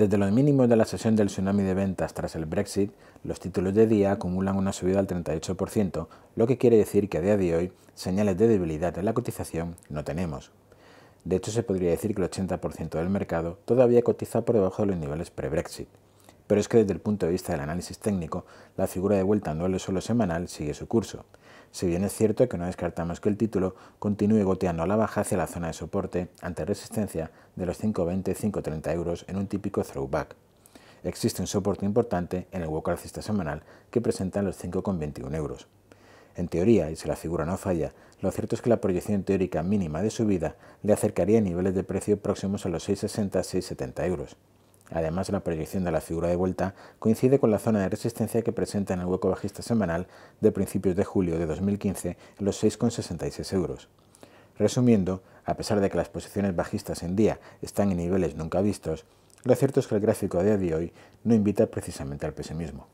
Desde los mínimos de la sesión del tsunami de ventas tras el Brexit, los títulos de día acumulan una subida al 38%, lo que quiere decir que a día de hoy señales de debilidad en la cotización no tenemos. De hecho, se podría decir que el 80% del mercado todavía cotiza por debajo de los niveles pre-Brexit. Pero es que desde el punto de vista del análisis técnico, la figura de vuelta anual o solo semanal sigue su curso. Si bien es cierto que no descartamos que el título continúe goteando a la baja hacia la zona de soporte ante resistencia de los 5,20-5,30 euros en un típico throwback. Existe un soporte importante en el hueco alcista semanal que presenta los 5,21 euros. En teoría, y si la figura no falla, lo cierto es que la proyección teórica mínima de subida le acercaría a niveles de precio próximos a los 6,60-6,70 euros. Además, la proyección de la figura de vuelta coincide con la zona de resistencia que presenta en el hueco bajista semanal de principios de julio de 2015 en los 6,66 euros. Resumiendo, a pesar de que las posiciones bajistas en día están en niveles nunca vistos, lo cierto es que el gráfico a día de hoy no invita precisamente al pesimismo.